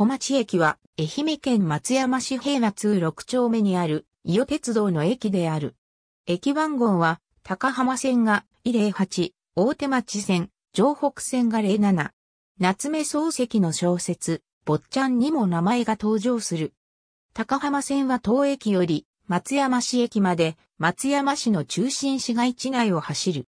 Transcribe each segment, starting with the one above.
小町駅は、愛媛県松山市平和通6丁目にある、伊予鉄道の駅である。駅番号は、高浜線が008、大手町線、城北線が07。夏目漱石の小説、坊ちゃんにも名前が登場する。高浜線は当駅より松山市駅まで松山市の中心市街地内を走る。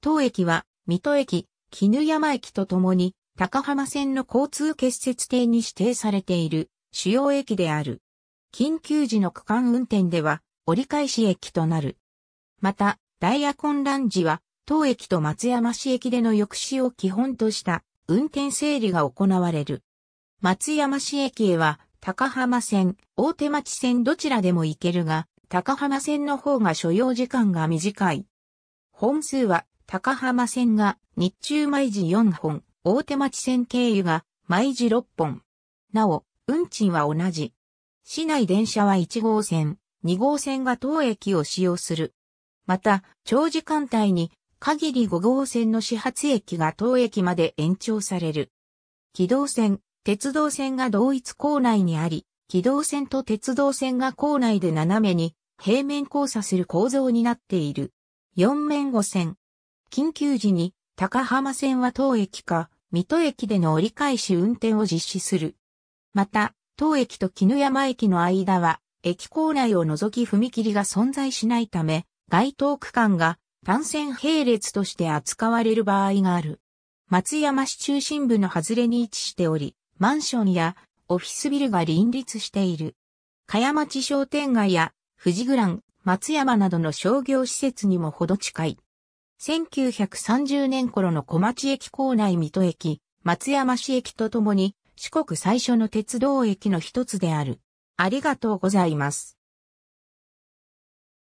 当駅は水戸駅、絹山駅とともに高浜線の交通結節艇に指定されている主要駅である。緊急時の区間運転では折り返し駅となる。また、ダイヤ混乱時は当駅と松山市駅での抑止を基本とした運転整理が行われる。松山市駅へは高浜線、大手町線どちらでも行けるが、高浜線の方が所要時間が短い。本数は高浜線が日中毎時4本、大手町線経由が毎時6本。なお、運賃は同じ。市内電車は1号線、2号線が当駅を使用する。また、長時間帯に限り5号線の始発駅が当駅まで延長される。軌道線、鉄道線が同一構内にあり、軌道線と鉄道線が構内で斜めに平面交差する構造になっている。4面5線。緊急時に高浜線は当駅か水戸駅での折り返し運転を実施する。また、当駅と絹山駅の間は、駅構内を除き踏切が存在しないため、該当区間が単線並列として扱われる場合がある。松山市中心部の外れに位置しており、マンションやオフィスビルが林立している。茅町商店街や富士グラン、松山などの商業施設にもほど近い。1930年頃の小町駅構内水戸駅、松山市駅とともに四国最初の鉄道駅の一つである。ありがとうございます。